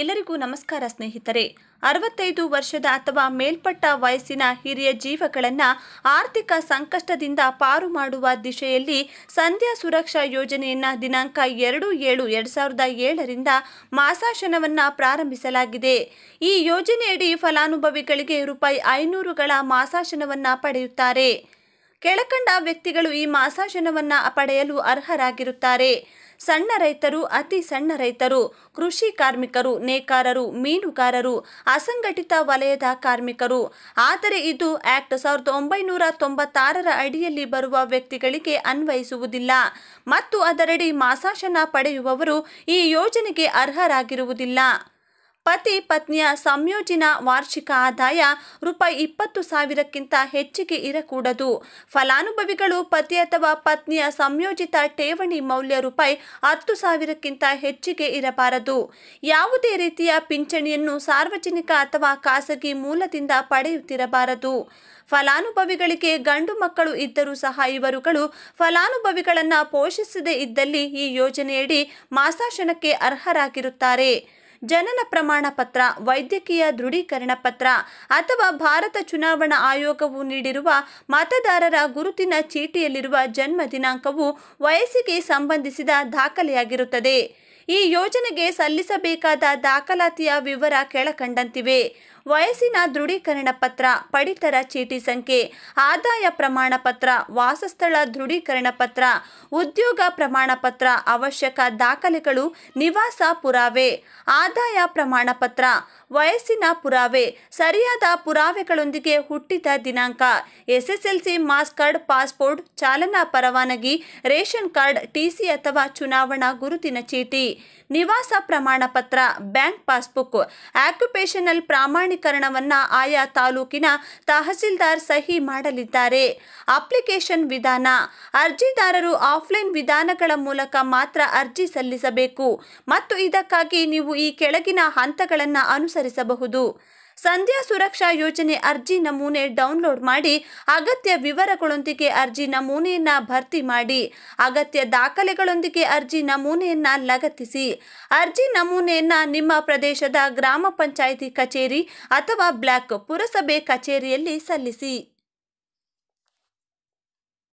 ಎಲ್ಲರಿಗೂ ನಮಸ್ಕಾರ ಸ್ನೇಹಿತರೆ ಅರವತ್ತೈದು ವರ್ಷದ ಅಥವಾ ಮೇಲ್ಪಟ್ಟ ವಯಸ್ಸಿನ ಹಿರಿಯ ಜೀವಗಳನ್ನು ಆರ್ಥಿಕ ಸಂಕಷ್ಟದಿಂದ ಪಾರು ಮಾಡುವ ದಿಶೆಯಲ್ಲಿ ಸಂಧ್ಯಾ ಸುರಕ್ಷಾ ಯೋಜನೆಯನ್ನು ದಿನಾಂಕ ಎರಡು ಏಳು ಎರಡು ಸಾವಿರದ ಏಳರಿಂದ ಮಾಸಾಶನವನ್ನು ಪ್ರಾರಂಭಿಸಲಾಗಿದೆ ಈ ಯೋಜನೆಯಡಿ ಫಲಾನುಭವಿಗಳಿಗೆ ರೂಪಾಯಿ ಐನೂರುಗಳ ಮಾಸಾಶನವನ್ನು ಪಡೆಯುತ್ತಾರೆ ಕೆಳಕಂಡ ವ್ಯಕ್ತಿಗಳು ಈ ಮಾಸಾಶನವನ್ನು ಪಡೆಯಲು ಅರ್ಹರಾಗಿರುತ್ತಾರೆ ಸಣ್ಣ ರೈತರು ಅತಿ ಸಣ್ಣ ರೈತರು ಕೃಷಿ ಕಾರ್ಮಿಕರು ನೇಕಾರರು ಮೀನುಗಾರರು ಅಸಂಘಟಿತ ವಲಯದ ಕಾರ್ಮಿಕರು ಆದರೆ ಇದು ಆಕ್ಟ್ ಸಾವಿರದ ಒಂಬೈನೂರ ತೊಂಬತ್ತಾರರ ಅಡಿಯಲ್ಲಿ ಬರುವ ವ್ಯಕ್ತಿಗಳಿಗೆ ಅನ್ವಯಿಸುವುದಿಲ್ಲ ಮತ್ತು ಅದರಡಿ ಮಾಸಾಶನ ಪಡೆಯುವವರು ಈ ಯೋಜನೆಗೆ ಅರ್ಹರಾಗಿರುವುದಿಲ್ಲ ಪತಿ ಪತ್ನಿಯ ಸಂಯೋಜಿನ ವಾರ್ಷಿಕ ಆದಾಯ ರೂಪಾಯಿ ಇಪ್ಪತ್ತು ಸಾವಿರಕ್ಕಿಂತ ಹೆಚ್ಚಿಗೆ ಇರಕೂಡದು ಫಲಾನುಭವಿಗಳು ಪತಿ ಅಥವಾ ಪತ್ನಿಯ ಸಂಯೋಜಿತ ಠೇವಣಿ ಮೌಲ್ಯ ರೂಪಾಯಿ ಹತ್ತು ಸಾವಿರಕ್ಕಿಂತ ಹೆಚ್ಚಿಗೆ ಇರಬಾರದು ಯಾವುದೇ ರೀತಿಯ ಪಿಂಚಣಿಯನ್ನು ಸಾರ್ವಜನಿಕ ಅಥವಾ ಖಾಸಗಿ ಮೂಲದಿಂದ ಪಡೆಯುತ್ತಿರಬಾರದು ಫಲಾನುಭವಿಗಳಿಗೆ ಗಂಡು ಮಕ್ಕಳು ಇದ್ದರೂ ಸಹ ಇವರುಗಳು ಫಲಾನುಭವಿಗಳನ್ನು ಪೋಷಿಸದೇ ಇದ್ದಲ್ಲಿ ಈ ಯೋಜನೆಯಡಿ ಮಾಸಾಶನಕ್ಕೆ ಅರ್ಹರಾಗಿರುತ್ತಾರೆ ಜನನ ಪ್ರಮಾಣ ಪತ್ರ ವೈದ್ಯಕೀಯ ದೃಢೀಕರಣ ಪತ್ರ ಅಥವಾ ಭಾರತ ಚುನಾವಣಾ ಆಯೋಗವು ನೀಡಿರುವ ಮತದಾರರ ಗುರುತಿನ ಚೀಟಿಯಲ್ಲಿರುವ ಜನ್ಮ ದಿನಾಂಕವು ವಯಸ್ಸಿಗೆ ಸಂಬಂಧಿಸಿದ ದಾಖಲೆಯಾಗಿರುತ್ತದೆ ಈ ಯೋಜನೆಗೆ ಸಲ್ಲಿಸಬೇಕಾದ ದಾಖಲಾತಿಯ ವಿವರ ಕೆಳಕಂಡಂತಿವೆ ವಯಸ್ಸಿನ ದೃಢೀಕರಣ ಪತ್ರ ಪಡಿತರ ಚೀಟಿ ಸಂಖ್ಯೆ ಆದಾಯ ಪ್ರಮಾಣ ಪತ್ರ ವಾಸಸ್ಥಳ ದೃಢೀಕರಣ ಪತ್ರ ಉದ್ಯೋಗ ಪ್ರಮಾಣ ಪತ್ರ ಅವಶ್ಯಕ ದಾಖಲೆಗಳು ನಿವಾಸ ಪುರಾವೆ ಆದಾಯ ಪ್ರಮಾಣ ಪತ್ರ ವಯಸ್ಸಿನ ಪುರಾವೆ ಸರಿಯಾದ ಪುರಾವೆಗಳೊಂದಿಗೆ ಹುಟ್ಟಿದ ದಿನಾಂಕ ಎಸ್ಎಸ್ಎಲ್ಸಿ ಮಾಸ್ ಕಾರ್ಡ್ ಪಾಸ್ಪೋರ್ಟ್ ಚಾಲನಾ ಪರವಾನಗಿ ರೇಷನ್ ಕಾರ್ಡ್ ಟಿಸಿ ಅಥವಾ ಚುನಾವಣಾ ಗುರುತಿನ ಚೀಟಿ ನಿವಾಸ ಪ್ರಮಾಣ ಪತ್ರ ಬ್ಯಾಂಕ್ ಪಾಸ್ಬುಕ್ ಆಕ್ಯುಪೇಷನಲ್ ಪ್ರಾಮಾಣಿಕ ನವೀಕರಣವನ್ನ ಆಯಾ ತಾಲೂಕಿನ ತಹಸೀಲ್ದಾರ್ ಸಹಿ ಮಾಡಲಿದ್ದಾರೆ ಅಪ್ಲಿಕೇಶನ್ ವಿಧಾನ ಅರ್ಜಿದಾರರು ಆಫ್ಲೈನ್ ವಿಧಾನಗಳ ಮೂಲಕ ಮಾತ್ರ ಅರ್ಜಿ ಸಲ್ಲಿಸಬೇಕು ಮತ್ತು ಇದಕ್ಕಾಗಿ ನೀವು ಈ ಕೆಳಗಿನ ಹಂತಗಳನ್ನು ಅನುಸರಿಸಬಹುದು ಸಂಧ್ಯಾ ಸುರಕ್ಷಾ ಯೋಜನೆ ಅರ್ಜಿ ನಮೂನೆ ಡೌನ್ಲೋಡ್ ಮಾಡಿ ಅಗತ್ಯ ವಿವರಗಳೊಂದಿಗೆ ಅರ್ಜಿ ನಮೂನೆಯನ್ನು ಭರ್ತಿ ಮಾಡಿ ಅಗತ್ಯ ದಾಖಲೆಗಳೊಂದಿಗೆ ಅರ್ಜಿ ನಮೂನೆಯನ್ನು ಲಗತ್ತಿಸಿ ಅರ್ಜಿ ನಮೂನೆಯನ್ನು ನಿಮ್ಮ ಪ್ರದೇಶದ ಗ್ರಾಮ ಪಂಚಾಯಿತಿ ಕಚೇರಿ ಅಥವಾ ಬ್ಲಾಕ್ ಪುರಸಭೆ ಕಚೇರಿಯಲ್ಲಿ ಸಲ್ಲಿಸಿ